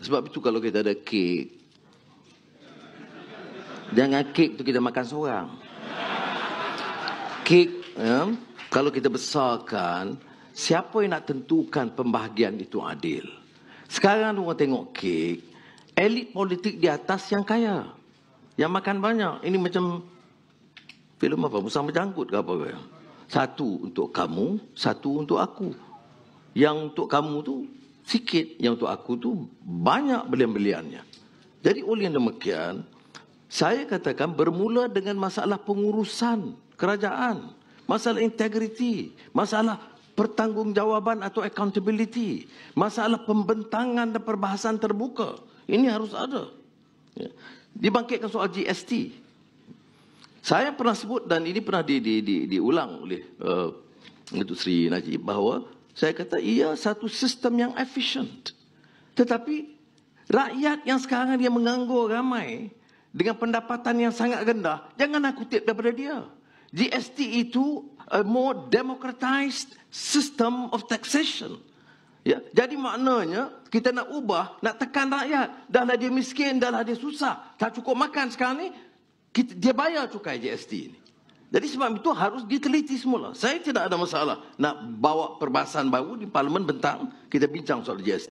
Sebab itu kalau kita ada kek. Jangan kek tu kita makan seorang. Kek, ya, kalau kita besarkan, siapa yang nak tentukan pembahagian itu adil? Sekarang orang tengok kek, elit politik di atas yang kaya. Yang makan banyak. Ini macam filem apa? Musang berjanggut ke apa? Satu untuk kamu, satu untuk aku. Yang untuk kamu tu sikit yang untuk aku tu banyak belian-beliannya. Jadi oleh yang demikian, saya katakan bermula dengan masalah pengurusan kerajaan. Masalah integriti, masalah pertanggungjawaban atau accountability. Masalah pembentangan dan perbahasan terbuka. Ini harus ada. Ya. Dibangkitkan soal GST. Saya pernah sebut dan ini pernah di, di, di, diulang oleh uh, eh, Sri Najib bahawa saya kata ia satu sistem yang efficient. Tetapi rakyat yang sekarang dia menganggur ramai dengan pendapatan yang sangat rendah, jangan nak kutip daripada dia. GST itu a more democratized system of taxation. Ya, jadi maknanya kita nak ubah, nak tekan rakyat. Dah lah dia miskin, dah lah dia susah. Tak cukup makan sekarang ni, kita, dia bayar cukai GST ni. Jadi sebab itu harus diteliti semula. Saya tidak ada masalah nak bawa perbahasan baru di parlimen bentang kita bincang soal GST.